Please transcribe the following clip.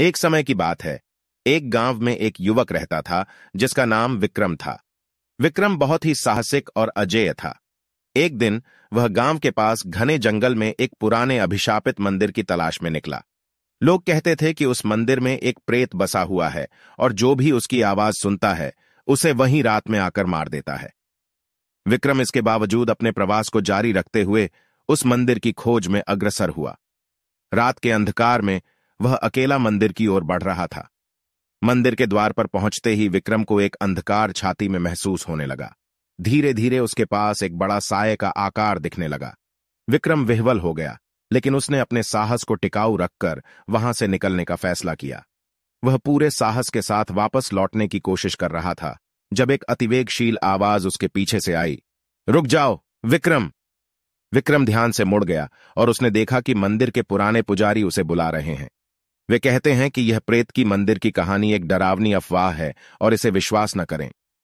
एक समय की बात है एक गांव में एक युवक रहता था जिसका नाम विक्रम था विक्रम बहुत ही साहसिक और अजेय था एक दिन वह गांव के पास घने जंगल में एक पुराने अभिशापित मंदिर की तलाश में निकला लोग कहते थे कि उस मंदिर में एक प्रेत बसा हुआ है और जो भी उसकी आवाज सुनता है उसे वहीं रात में आकर मार देता है विक्रम इसके बावजूद अपने प्रवास को जारी रखते हुए उस मंदिर की खोज में अग्रसर हुआ रात के अंधकार में वह अकेला मंदिर की ओर बढ़ रहा था मंदिर के द्वार पर पहुंचते ही विक्रम को एक अंधकार छाती में महसूस होने लगा धीरे धीरे उसके पास एक बड़ा साय का आकार दिखने लगा विक्रम विह्वल हो गया लेकिन उसने अपने साहस को टिकाऊ रखकर वहां से निकलने का फैसला किया वह पूरे साहस के साथ वापस लौटने की कोशिश कर रहा था जब एक अतिवेगशील आवाज उसके पीछे से आई रुक जाओ विक्रम विक्रम ध्यान से मुड़ गया और उसने देखा कि मंदिर के पुराने पुजारी उसे बुला रहे हैं वे कहते हैं कि यह प्रेत की मंदिर की कहानी एक डरावनी अफवाह है और इसे विश्वास न करें